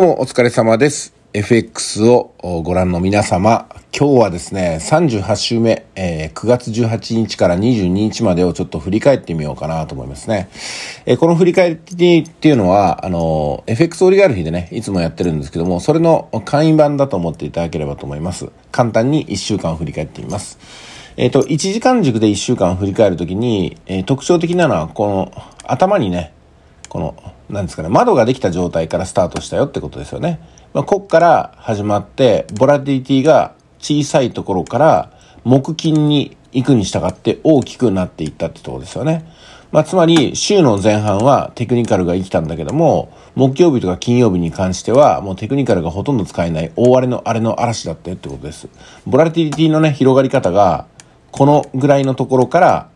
どうもお疲れ様です。FX をご覧の皆様、今日はですね、38週目、えー、9月18日から22日までをちょっと振り返ってみようかなと思いますね。えー、この振り返りっていうのは、あのー、FX オリガルィでね、いつもやってるんですけども、それの簡易版だと思っていただければと思います。簡単に1週間振り返ってみます。えっ、ー、と、1時間軸で1週間振り返るときに、えー、特徴的なのは、この頭にね、この、なんですかね、窓ができた状態からスタートしたよってことですよね。まあ、こっから始まって、ボラティリティが小さいところから、木金に行くに従って大きくなっていったってとこですよね。まあ、つまり、週の前半はテクニカルが生きたんだけども、木曜日とか金曜日に関しては、もうテクニカルがほとんど使えない大荒れの荒れの嵐だったよってことです。ボラティリティのね、広がり方が、このぐらいのところから、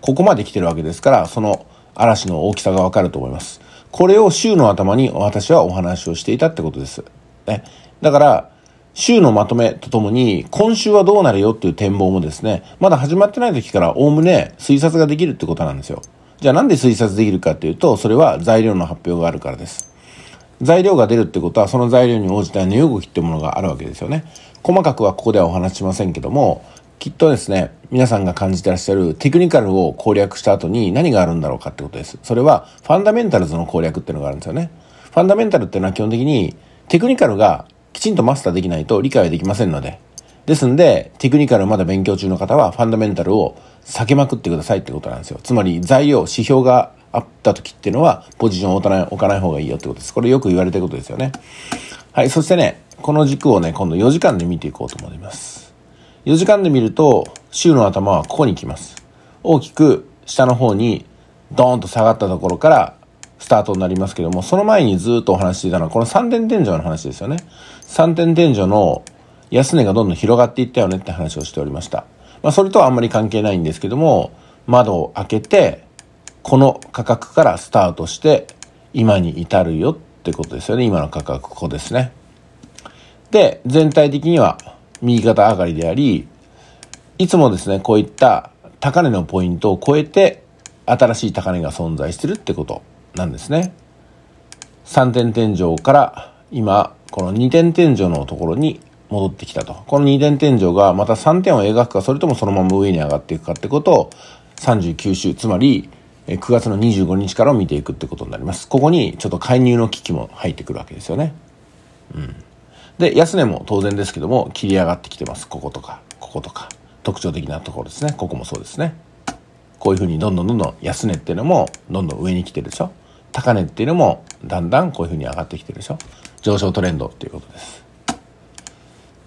ここまで来てるわけですから、その、嵐の大きさがわかると思います。これを週の頭に私はお話をしていたってことです。ね。だから、週のまとめとともに、今週はどうなるよっていう展望もですね、まだ始まってない時からおおむね推察ができるってことなんですよ。じゃあなんで推察できるかっていうと、それは材料の発表があるからです。材料が出るってことは、その材料に応じた値動きってものがあるわけですよね。細かくはここではお話ししませんけども、きっとですね、皆さんが感じてらっしゃるテクニカルを攻略した後に何があるんだろうかってことです。それはファンダメンタルズの攻略っていうのがあるんですよね。ファンダメンタルっていうのは基本的にテクニカルがきちんとマスターできないと理解はできませんので。ですんで、テクニカルまだ勉強中の方はファンダメンタルを避けまくってくださいってことなんですよ。つまり材料、指標があった時っていうのはポジションを置かない置かない方がいいよってことです。これよく言われてることですよね。はい、そしてね、この軸をね、今度4時間で見ていこうと思います。4時間で見ると、週の頭はここに来ます。大きく下の方にドーンと下がったところからスタートになりますけども、その前にずっとお話していたのは、この3点天井の話ですよね。3点天井の安値がどんどん広がっていったよねって話をしておりました。まあ、それとはあんまり関係ないんですけども、窓を開けて、この価格からスタートして、今に至るよってことですよね。今の価格、ここですね。で、全体的には右肩上がりであり、いつもですね、こういった高値のポイントを超えて、新しい高値が存在してるってことなんですね。3点天井から今、この2点天井のところに戻ってきたと。この2点天井がまた3点を描くか、それともそのまま上に上がっていくかってことを39週、つまり9月の25日から見ていくってことになります。ここにちょっと介入の危機も入ってくるわけですよね。うん。で、安値も当然ですけども、切り上がってきてます。こことか、こことか。特徴的なところですね。ここもそうですね。こういうふうにどんどんどんどん安値っていうのもどんどん上に来てるでしょ。高値っていうのもだんだんこういうふうに上がってきてるでしょ。上昇トレンドっていうことです。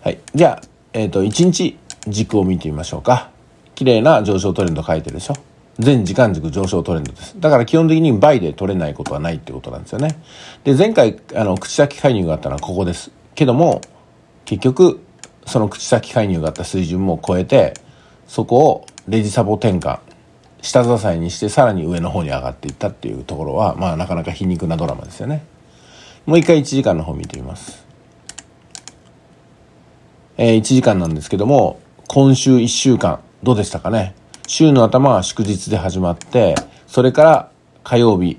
はい。じゃあ、えっ、ー、と、1日軸を見てみましょうか。綺麗な上昇トレンド書いてるでしょ。全時間軸上昇トレンドです。だから基本的に倍で取れないことはないってことなんですよね。で、前回、あの、口先介入があったのはここです。けども結局その口先介入があった水準も超えてそこをレジサポ転換下支えにしてさらに上の方に上がっていったっていうところはまあなかなか皮肉なドラマですよねもう一回1時間の方見てみます、えー、1時間なんですけども今週1週間どうでしたかね週の頭は祝日で始まってそれから火曜日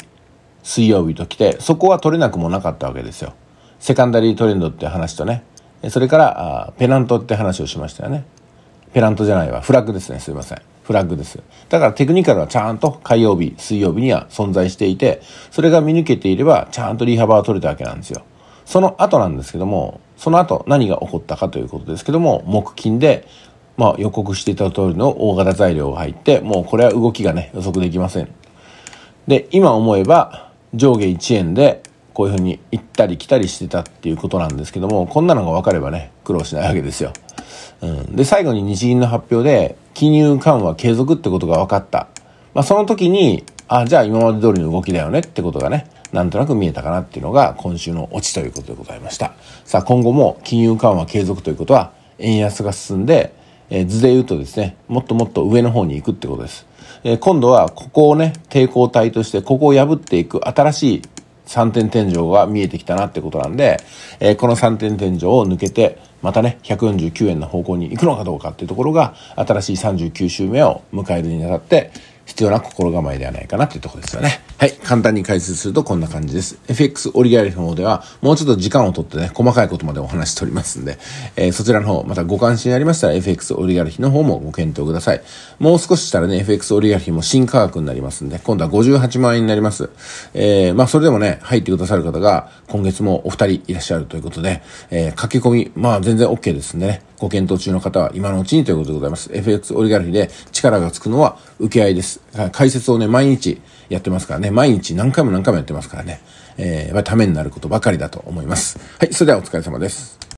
水曜日と来てそこは取れなくもなかったわけですよセカンダリートレンドって話とねそれからペナントって話をしましたよねペナントじゃないわフラッグですねすいませんフラッグですだからテクニカルはちゃんと火曜日水曜日には存在していてそれが見抜けていればちゃんとリハバー取れたわけなんですよその後なんですけどもその後何が起こったかということですけども木金でまあ、予告していた通りの大型材料が入って、もうこれは動きがね、予測できません。で、今思えば上下1円でこういうふうに行ったり来たりしてたっていうことなんですけども、こんなのが分かればね、苦労しないわけですよ。うん。で、最後に日銀の発表で、金融緩和継続ってことが分かった。まあ、その時に、あ、じゃあ今まで通りの動きだよねってことがね、なんとなく見えたかなっていうのが今週のオチということでございました。さあ、今後も金融緩和継続ということは、円安が進んで、えー、図で言うとですね、もっともっと上の方に行くってことです。え今度はここをね、抵抗体としてここを破っていく新しい3点天井が見えてきたなってことなんで、えー、この3点天井を抜けて、またね、149円の方向に行くのかどうかっていうところが、新しい39週目を迎えるにあたって、必要な心構えではないかなっていうところですよね。はい。簡単に解説するとこんな感じです。FX リガ返りの方では、もうちょっと時間をとってね、細かいことまでお話しておりますんで、えー、そちらの方、またご関心ありましたら FX リガ返りの方もご検討ください。もう少ししたらね、FX リガ返りも新価格になりますんで、今度は58万円になります。えー、まあ、それでもね、入ってくださる方が、今月もお二人いらっしゃるということで、えー、駆け込み、まあ、全然 OK ですね。ご検討中の方は今のうちにということでございます。FX オリガルヒで力がつくのは受け合いです。解説をね、毎日やってますからね、毎日何回も何回もやってますからね、えー、ためになることばかりだと思います。はい、それではお疲れ様です。